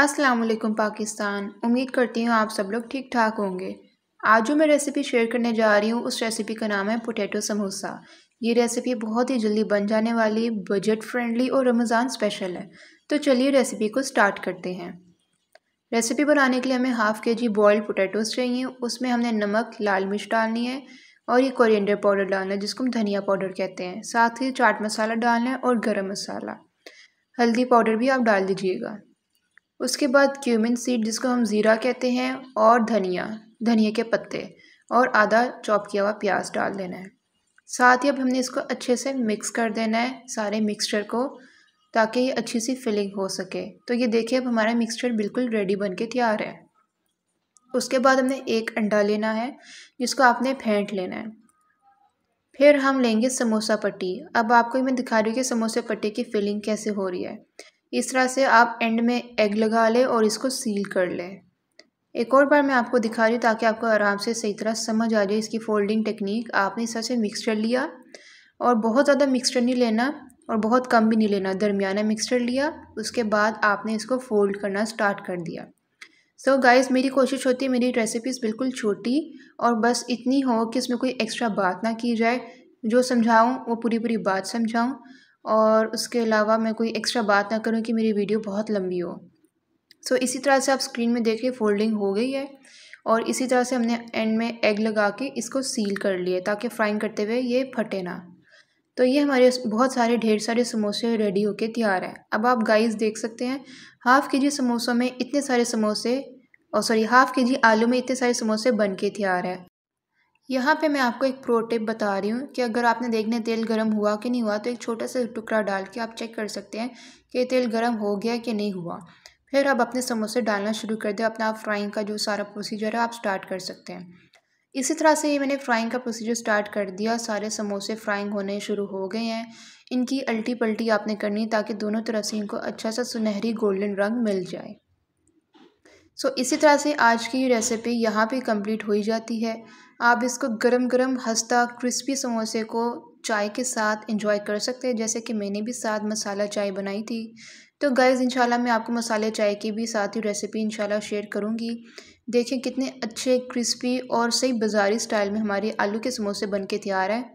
अस्सलाम वालेकुम पाकिस्तान उम्मीद करती हूँ आप सब लोग ठीक ठाक होंगे आज जो मैं रेसिपी शेयर करने जा रही हूँ उस रेसिपी का नाम है पोटैटो समोसा ये रेसिपी बहुत ही जल्दी बन जाने वाली बजट फ्रेंडली और रमज़ान स्पेशल है तो चलिए रेसिपी को स्टार्ट करते हैं रेसिपी बनाने के लिए हमें हाफ़ के जी बॉयल्ड पोटैटोज़ चाहिए उसमें हमने नमक लाल मिर्च डालनी है और ये कोरिएंडर पाउडर डालना है जिसको हम धनिया पाउडर कहते हैं साथ ही चाट मसाला डालना है और गरम मसाला हल्दी पाउडर भी आप डाल दीजिएगा उसके बाद क्यूमिन सीड जिसको हम ज़ीरा कहते हैं और धनिया धनिया के पत्ते और आधा चॉप किया हुआ प्याज डाल देना है साथ ही अब हमने इसको अच्छे से मिक्स कर देना है सारे मिक्सचर को ताकि ये अच्छी सी फिलिंग हो सके तो ये देखिए अब हमारा मिक्सचर बिल्कुल रेडी बन के तैयार है उसके बाद हमने एक अंडा लेना है जिसको आपने फेंट लेना है फिर हम लेंगे समोसा पट्टी अब आपको मैं दिखा रही हूँ कि समोसे पट्टी की फिलिंग कैसे हो रही है इस तरह से आप एंड में एग लगा लें और इसको सील कर लें एक और बार मैं आपको दिखा रही हूँ ताकि आपको आराम से सही तरह समझ आ जाए इसकी फोल्डिंग टेक्निक आपने इस तरह से मिक्सचर लिया और बहुत ज़्यादा मिक्सचर नहीं लेना और बहुत कम भी नहीं लेना दरमियाना मिक्सचर लिया उसके बाद आपने इसको फोल्ड करना स्टार्ट कर दिया सो so गाइस मेरी कोशिश होती है मेरी रेसिपीज़ बिल्कुल छोटी और बस इतनी हो कि इसमें कोई एक्स्ट्रा बात ना की जाए जो समझाऊँ वो पूरी पूरी बात समझाऊँ और उसके अलावा मैं कोई एक्स्ट्रा बात ना करूँ कि मेरी वीडियो बहुत लंबी हो सो so, इसी तरह से आप स्क्रीन में देखिए फोल्डिंग हो गई है और इसी तरह से हमने एंड में एग लगा के इसको सील कर लिए ताकि फ्राइंग करते हुए ये फटे ना तो ये हमारे बहुत सारे ढेर सारे समोसे रेडी होके तैयार हैं अब आप गाइस देख सकते हैं हाफ़ के जी समोसों में इतने सारे समोसे और सॉरी हाफ़ के जी आलू में इतने सारे समोसे बन के तैयार है यहाँ पे मैं आपको एक प्रो टिप बता रही हूँ कि अगर आपने देखने तेल गर्म हुआ कि नहीं हुआ तो एक छोटा सा टुकड़ा डाल के आप चेक कर सकते हैं कि तेल गर्म हो गया कि नहीं हुआ फिर आप अपने समोसे डालना शुरू कर दें अपना फ्राइंग का जो सारा प्रोसीजर है आप स्टार्ट कर सकते हैं इसी तरह से ये मैंने फ्राइंग का प्रोसीजर स्टार्ट कर दिया सारे समोसे फ्राइंग होने शुरू हो गए हैं इनकी अल्टी पल्टी आपने करनी है ताकि दोनों तरफ से इनको अच्छा सा सुनहरी गोल्डन रंग मिल जाए सो इसी तरह से आज की रेसिपी यहाँ पे कंप्लीट हो ही जाती है आप इसको गरम गरम हंसता क्रिस्पी समोसे को चाय के साथ इंजॉय कर सकते हैं जैसे कि मैंने भी साथ मसाला चाय बनाई थी तो गैज़ इंशाल्लाह मैं आपको मसाले चाय की भी साथ ही रेसिपी इंशाल्लाह शेयर करूँगी देखें कितने अच्छे क्रिस्पी और सही बाज़ारी स्टाइल में हमारे आलू के समोसे बन के तैयार हैं